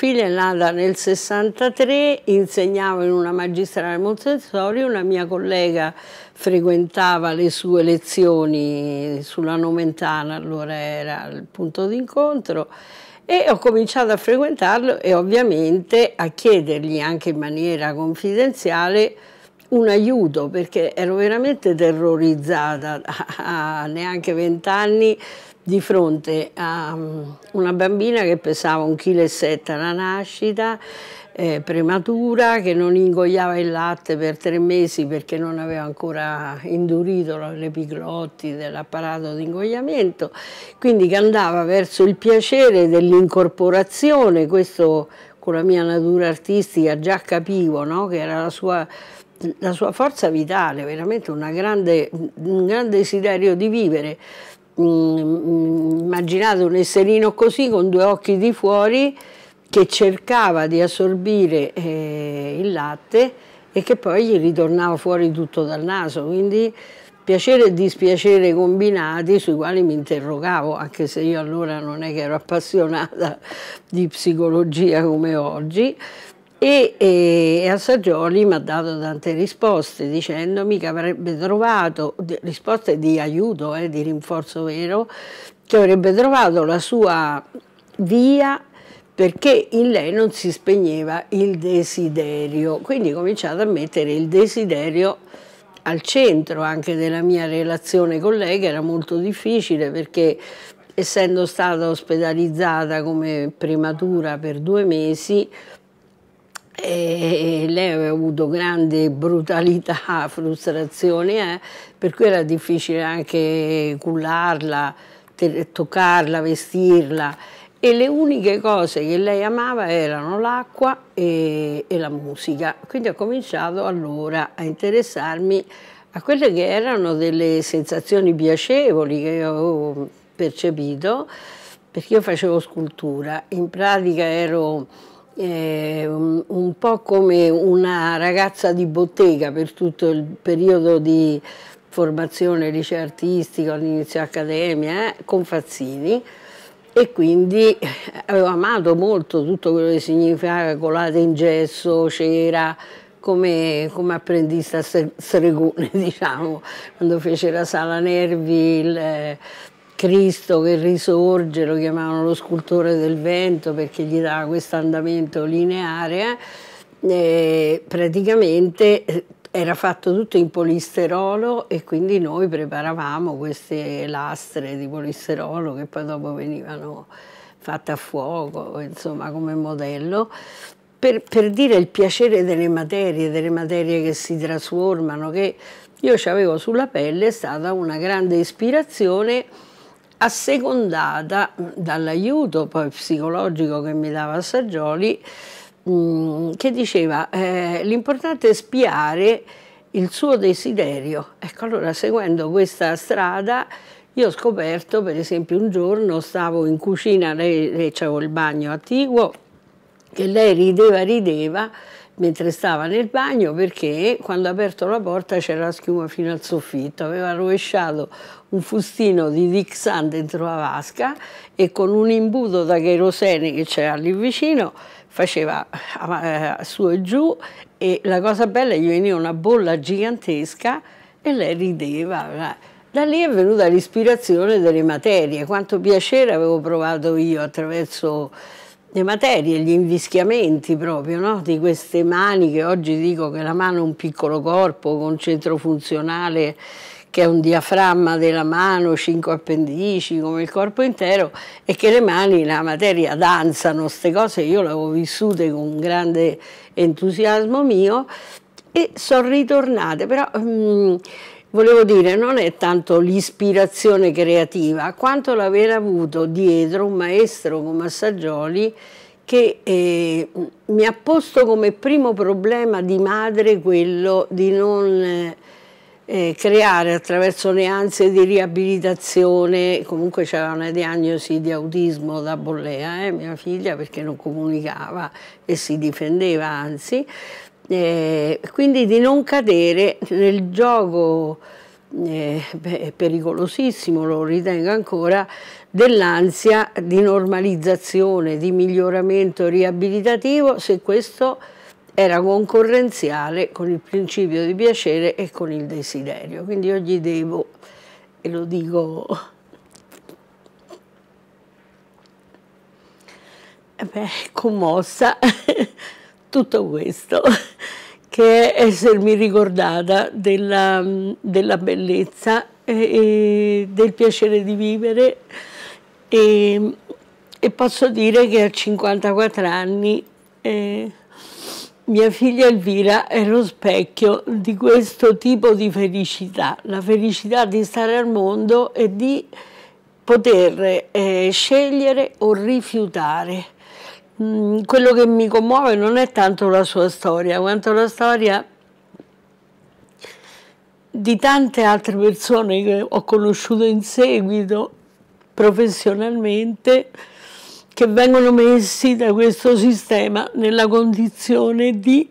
figlia è nata nel 63, insegnavo in una magistrale Montessori, una mia collega frequentava le sue lezioni sulla Nomentana, allora era il punto d'incontro, e ho cominciato a frequentarlo e ovviamente a chiedergli anche in maniera confidenziale un aiuto perché ero veramente terrorizzata a neanche vent'anni di fronte a mm, una bambina che pesava un chilo e sette alla nascita, eh, prematura, che non ingoiava il latte per tre mesi perché non aveva ancora indurito l'epiglotti dell'apparato di ingoiamento, quindi che andava verso il piacere dell'incorporazione, questo con la mia natura artistica già capivo no? che era la sua la sua forza vitale, veramente grande, un gran desiderio di vivere. Mm, mm, immaginate un esserino così con due occhi di fuori che cercava di assorbire eh, il latte e che poi gli ritornava fuori tutto dal naso, quindi piacere e dispiacere combinati sui quali mi interrogavo, anche se io allora non è che ero appassionata di psicologia come oggi, e, e, a Sagioli mi ha dato tante risposte dicendomi che avrebbe trovato, risposte di aiuto, eh, di rinforzo vero, che avrebbe trovato la sua via perché in lei non si spegneva il desiderio. Quindi ho cominciato a mettere il desiderio al centro anche della mia relazione con lei, che era molto difficile perché essendo stata ospedalizzata come prematura per due mesi, e lei aveva avuto grande brutalità, frustrazione, eh? per cui era difficile anche cullarla, toccarla, vestirla e le uniche cose che lei amava erano l'acqua e, e la musica. Quindi ho cominciato allora a interessarmi a quelle che erano delle sensazioni piacevoli che io avevo percepito, perché io facevo scultura, in pratica ero eh, un, un, po' come una ragazza di bottega per tutto il periodo di formazione liceo artistico, all'inizio accademia, eh, con Fazzini e quindi avevo eh, amato molto tutto quello che significava colate in gesso, cera, come, come, apprendista stregone, diciamo, quando fece la sala Nervi, il, eh, Cristo che risorge, lo chiamavano lo scultore del vento perché gli dava questo andamento lineare, eh, praticamente eh, era fatto tutto in polisterolo e quindi noi preparavamo queste lastre di polisterolo che poi dopo venivano fatte a fuoco, insomma come modello. Per, per dire il piacere delle materie, delle materie che si trasformano, che io ci avevo sulla pelle, è stata una grande ispirazione assecondata mm, dall'aiuto poi psicologico che mi dava Saggioli, mm, che diceva eh, l'importante è spiare il suo desiderio. Ecco, allora seguendo questa strada io ho scoperto, per esempio, un giorno stavo in cucina, lei, lei c'avevo il bagno attiguo, che lei rideva, rideva mentre stava nel bagno perché quando ha aperto la porta c'era la schiuma fino al soffitto, aveva rovesciato un fustino di Dixan dentro la vasca e con un imbuto da cherosene che c'era lì vicino faceva eh, su e giù e la cosa bella è che gli veniva una bolla gigantesca e lei rideva. Da lì è venuta l'ispirazione delle materie, quanto piacere avevo provato io attraverso le materie, gli invischiamenti proprio no? di queste mani che oggi dico che la mano è un piccolo corpo con centro funzionale che è un diaframma della mano, cinque appendici come il corpo intero e che le mani, la materia danzano, queste cose io le ho vissute con un grande entusiasmo mio e sono ritornate, però... Mh, mm, Volevo dire, non è tanto l'ispirazione creativa, quanto l'aver avuto dietro un maestro come Assaggioli che eh, mi ha posto come primo problema di madre quello di non eh, eh creare attraverso le ansie di riabilitazione, comunque c'era una diagnosi di autismo da bollea, eh, mia figlia perché non comunicava e si difendeva anzi, eh, quindi di non cadere nel gioco eh, beh, pericolosissimo, lo ritengo ancora, dell'ansia di normalizzazione, di miglioramento riabilitativo, se questo era concorrenziale con il principio di piacere e con il desiderio. Quindi io gli devo, e lo dico... Eh beh, commossa. tutto questo che è essermi ricordata della, della bellezza e, e, del piacere di vivere e, e, posso dire che a 54 anni eh, mia figlia Elvira è lo specchio di questo tipo di felicità, la felicità di stare al mondo e di poter eh, scegliere o rifiutare Mm, quello che mi commuove non è tanto la sua storia, quanto la storia di tante altre persone che ho conosciuto in seguito professionalmente che vengono messi da questo sistema nella condizione di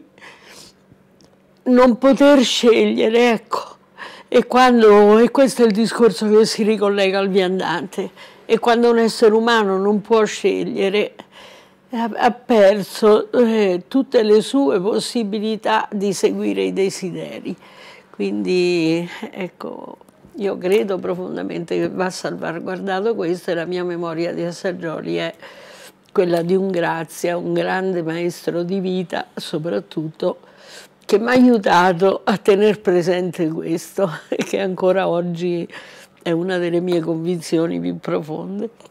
non poter scegliere, ecco. E, quando, e questo è il discorso che si ricollega al viandante, e quando un essere umano non può scegliere, ha perso eh, tutte le sue possibilità di seguire i desideri. Quindi ecco, io credo profondamente che va salvaguardato questo e la mia memoria di Assagioli è quella di un grazia, un grande maestro di vita soprattutto che mi ha aiutato a tenere presente questo che ancora oggi è una delle mie convinzioni più profonde.